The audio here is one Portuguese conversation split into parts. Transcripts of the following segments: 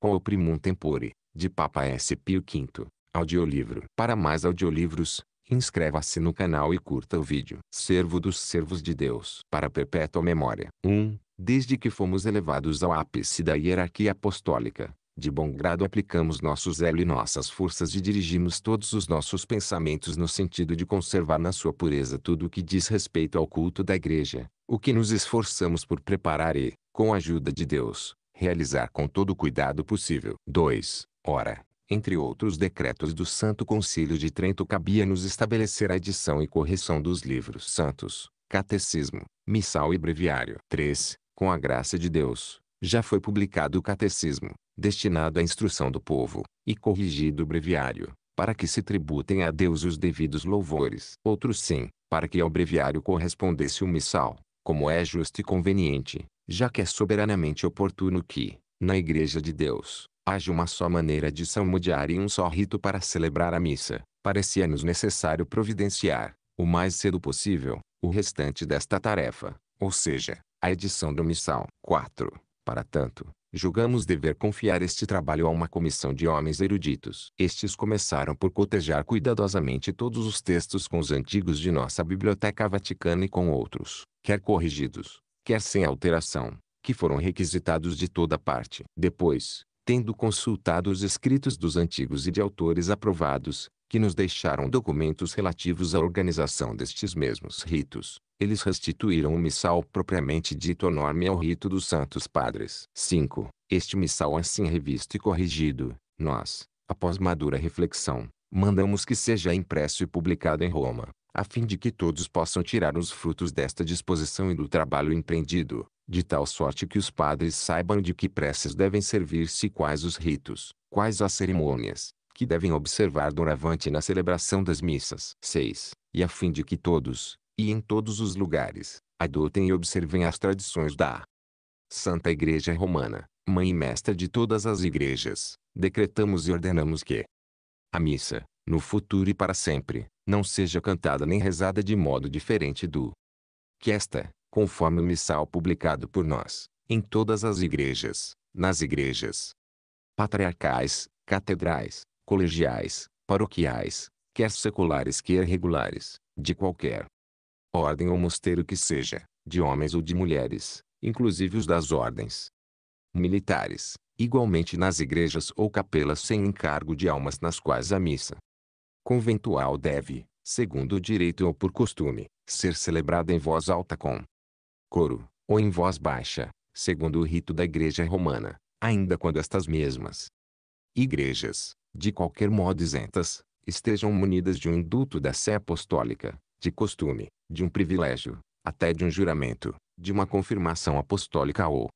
com o Primum Tempore, de Papa S. Pio V. Audiolivro. Para mais audiolivros, inscreva-se no canal e curta o vídeo. Servo dos servos de Deus. Para perpétua memória. 1. Um, desde que fomos elevados ao ápice da hierarquia apostólica, de bom grado aplicamos nosso zelo e nossas forças e dirigimos todos os nossos pensamentos no sentido de conservar na sua pureza tudo o que diz respeito ao culto da Igreja, o que nos esforçamos por preparar e, com a ajuda de Deus, realizar com todo o cuidado possível. 2. Ora, entre outros decretos do Santo Concílio de Trento cabia-nos estabelecer a edição e correção dos livros santos, Catecismo, Missal e Breviário. 3. Com a graça de Deus, já foi publicado o Catecismo, destinado à instrução do povo, e corrigido o Breviário, para que se tributem a Deus os devidos louvores. Outro sim, para que ao Breviário correspondesse o Missal, como é justo e conveniente já que é soberanamente oportuno que, na Igreja de Deus, haja uma só maneira de salmodiar e um só rito para celebrar a missa, parecia-nos necessário providenciar, o mais cedo possível, o restante desta tarefa, ou seja, a edição do Missal 4. Para tanto, julgamos dever confiar este trabalho a uma comissão de homens eruditos. Estes começaram por cotejar cuidadosamente todos os textos com os antigos de nossa Biblioteca Vaticana e com outros, quer corrigidos, quer sem alteração, que foram requisitados de toda parte. Depois, tendo consultado os escritos dos antigos e de autores aprovados, que nos deixaram documentos relativos à organização destes mesmos ritos, eles restituíram o missal propriamente dito ao norme ao rito dos santos padres. 5. Este missal assim revisto e corrigido, nós, após madura reflexão, mandamos que seja impresso e publicado em Roma, a fim de que todos possam tirar os frutos desta disposição e do trabalho empreendido, de tal sorte que os padres saibam de que preces devem servir-se quais os ritos, quais as cerimônias, que devem observar doravante na celebração das missas. 6. E a fim de que todos, e em todos os lugares, adotem e observem as tradições da Santa Igreja Romana, mãe e mestra de todas as igrejas, decretamos e ordenamos que a missa, no futuro e para sempre, não seja cantada nem rezada de modo diferente do que esta, conforme o missal publicado por nós, em todas as igrejas, nas igrejas patriarcais, catedrais, colegiais, paroquiais, quer seculares quer regulares, de qualquer ordem ou mosteiro que seja, de homens ou de mulheres, inclusive os das ordens militares, igualmente nas igrejas ou capelas sem encargo de almas nas quais a missa conventual deve, segundo o direito ou por costume, ser celebrada em voz alta com coro, ou em voz baixa, segundo o rito da Igreja Romana, ainda quando estas mesmas igrejas, de qualquer modo isentas, estejam munidas de um indulto da sé apostólica, de costume, de um privilégio, até de um juramento, de uma confirmação apostólica ou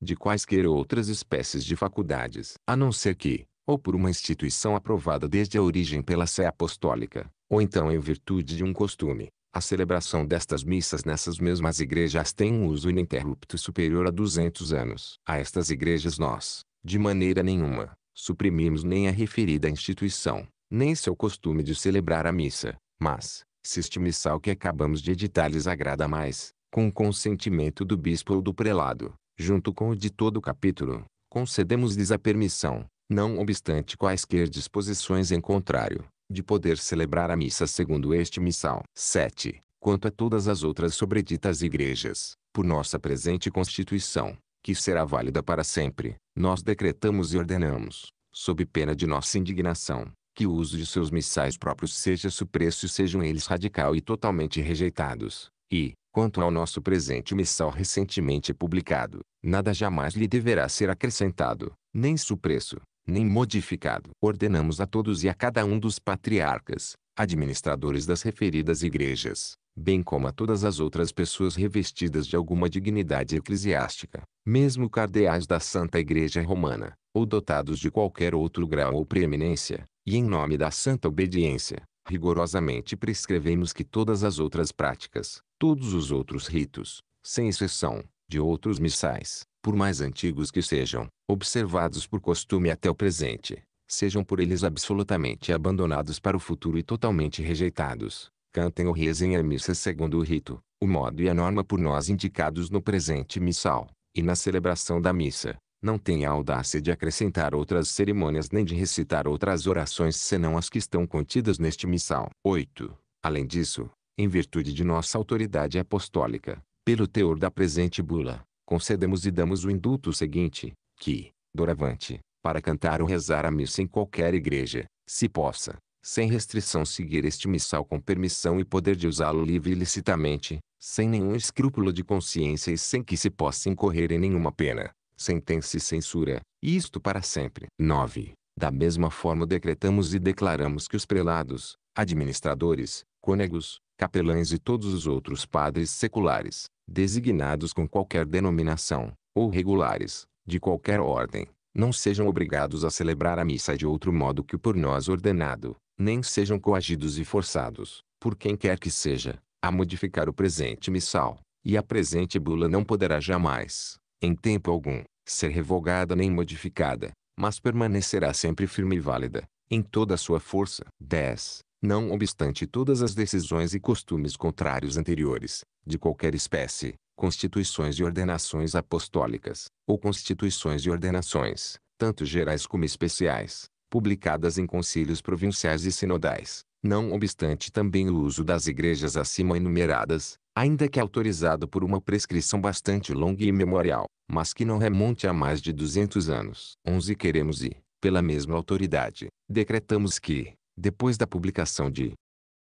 de quaisquer outras espécies de faculdades, a não ser que, ou por uma instituição aprovada desde a origem pela Sé Apostólica, ou então em virtude de um costume. A celebração destas missas nessas mesmas igrejas tem um uso ininterrupto superior a 200 anos. A estas igrejas nós, de maneira nenhuma, suprimimos nem a referida instituição, nem seu costume de celebrar a missa, mas, se este missal que acabamos de editar lhes agrada mais, com o consentimento do bispo ou do prelado, junto com o de todo o capítulo, concedemos-lhes a permissão, não obstante quaisquer disposições em contrário, de poder celebrar a missa segundo este missal. 7. Quanto a todas as outras sobreditas igrejas, por nossa presente Constituição, que será válida para sempre, nós decretamos e ordenamos, sob pena de nossa indignação, que o uso de seus missais próprios seja supresso e sejam eles radical e totalmente rejeitados. E, quanto ao nosso presente missal recentemente publicado, nada jamais lhe deverá ser acrescentado, nem supresso, nem modificado. Ordenamos a todos e a cada um dos patriarcas, administradores das referidas igrejas, bem como a todas as outras pessoas revestidas de alguma dignidade eclesiástica, mesmo cardeais da Santa Igreja Romana, ou dotados de qualquer outro grau ou preeminência, e em nome da santa obediência, rigorosamente prescrevemos que todas as outras práticas, todos os outros ritos, sem exceção, de outros missais, por mais antigos que sejam, observados por costume até o presente, sejam por eles absolutamente abandonados para o futuro e totalmente rejeitados. Cantem ou rezem a missa segundo o rito, o modo e a norma por nós indicados no presente missal, e na celebração da missa, não tenha a audácia de acrescentar outras cerimônias nem de recitar outras orações senão as que estão contidas neste missal. 8. Além disso, em virtude de nossa autoridade apostólica, pelo teor da presente bula, concedemos e damos o indulto seguinte, que, doravante, para cantar ou rezar a missa em qualquer igreja, se possa, sem restrição seguir este missal com permissão e poder de usá-lo livre e licitamente, sem nenhum escrúpulo de consciência e sem que se possa incorrer em nenhuma pena, sentença e censura, isto para sempre. 9. Da mesma forma decretamos e declaramos que os prelados, administradores, cônegos, capelães e todos os outros padres seculares, designados com qualquer denominação, ou regulares, de qualquer ordem, não sejam obrigados a celebrar a missa de outro modo que o por nós ordenado, nem sejam coagidos e forçados, por quem quer que seja, a modificar o presente missal, e a presente bula não poderá jamais, em tempo algum, ser revogada nem modificada, mas permanecerá sempre firme e válida, em toda a sua força. 10. Não obstante todas as decisões e costumes contrários anteriores, de qualquer espécie, constituições e ordenações apostólicas, ou constituições e ordenações, tanto gerais como especiais, publicadas em concílios provinciais e sinodais, não obstante também o uso das igrejas acima enumeradas, ainda que autorizado por uma prescrição bastante longa e memorial, mas que não remonte a mais de 200 anos. 11 Queremos e, pela mesma autoridade, decretamos que, depois da publicação de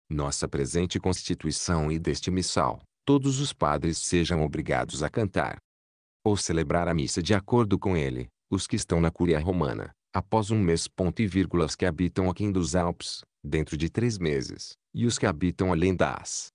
nossa presente Constituição e deste missal, todos os padres sejam obrigados a cantar ou celebrar a missa de acordo com ele, os que estão na Cúria Romana, após um mês ponto e vírgulas que habitam aqui dos Alpes, dentro de três meses, e os que habitam além das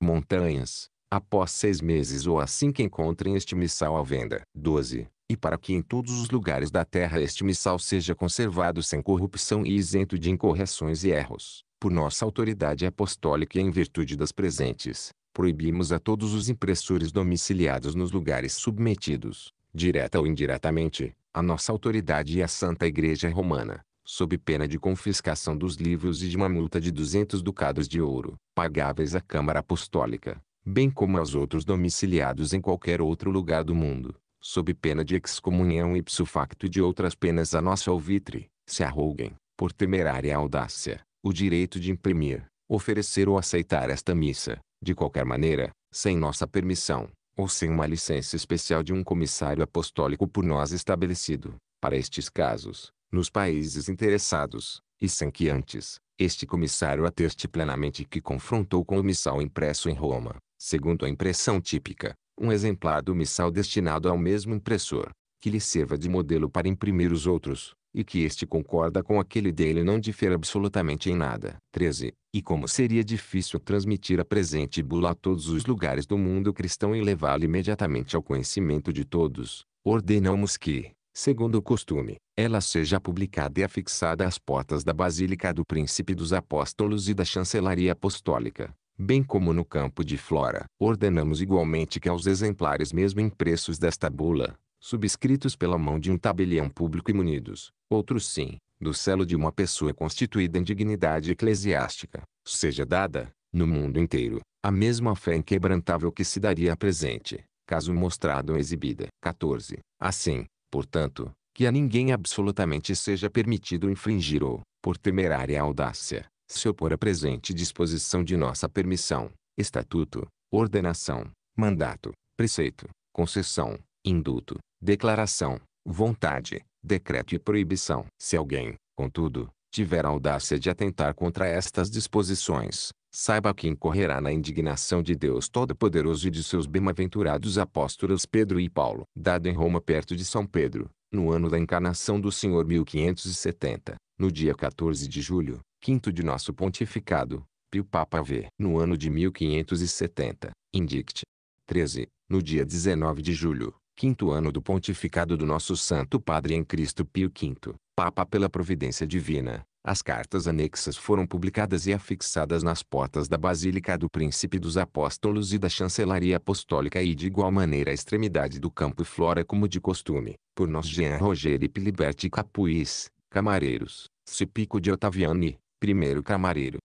montanhas, após seis meses ou assim que encontrem este missal à venda. 12. E para que em todos os lugares da terra este missal seja conservado sem corrupção e isento de incorreções e erros, por nossa autoridade apostólica e em virtude das presentes proibimos a todos os impressores domiciliados nos lugares submetidos, direta ou indiretamente, à nossa autoridade e à Santa Igreja Romana, sob pena de confiscação dos livros e de uma multa de 200 ducados de ouro, pagáveis à Câmara Apostólica, bem como aos outros domiciliados em qualquer outro lugar do mundo, sob pena de excomunhão ipso facto e de outras penas a nosso alvitre, se arroguem, por temerária audácia, o direito de imprimir, oferecer ou aceitar esta missa, de qualquer maneira, sem nossa permissão, ou sem uma licença especial de um comissário apostólico por nós estabelecido, para estes casos, nos países interessados, e sem que antes, este comissário ateste plenamente que confrontou com o missal impresso em Roma, segundo a impressão típica, um exemplar do missal destinado ao mesmo impressor, que lhe sirva de modelo para imprimir os outros, e que este concorda com aquele dele não difere absolutamente em nada. 13. E como seria difícil transmitir a presente bula a todos os lugares do mundo cristão e levá-la imediatamente ao conhecimento de todos, ordenamos que, segundo o costume, ela seja publicada e afixada às portas da Basílica do Príncipe dos Apóstolos e da Chancelaria Apostólica, bem como no campo de Flora. Ordenamos igualmente que aos exemplares mesmo impressos desta bula, subscritos pela mão de um tabelião público e munidos, outros sim, do selo de uma pessoa constituída em dignidade eclesiástica, seja dada, no mundo inteiro, a mesma fé inquebrantável que se daria presente, caso mostrado ou exibida. 14. Assim, portanto, que a ninguém absolutamente seja permitido infringir ou, por temerária audácia, se opor à presente disposição de nossa permissão, estatuto, ordenação, mandato, preceito, concessão, induto, declaração, vontade, Decreto e proibição. Se alguém, contudo, tiver a audácia de atentar contra estas disposições, saiba que incorrerá na indignação de Deus Todo-Poderoso e de seus bem-aventurados apóstolos Pedro e Paulo. Dado em Roma perto de São Pedro, no ano da encarnação do Senhor 1570, no dia 14 de julho, quinto de nosso pontificado, Pio Papa V. No ano de 1570, Indicte 13, no dia 19 de julho, quinto ano do pontificado do nosso Santo Padre em Cristo Pio V, Papa pela Providência Divina, as cartas anexas foram publicadas e afixadas nas portas da Basílica do Príncipe dos Apóstolos e da Chancelaria Apostólica e de igual maneira a extremidade do campo e flora como de costume, por nós Jean Roger e Piliberti Capuis, camareiros, Cipico de Ottaviani, primeiro camareiro,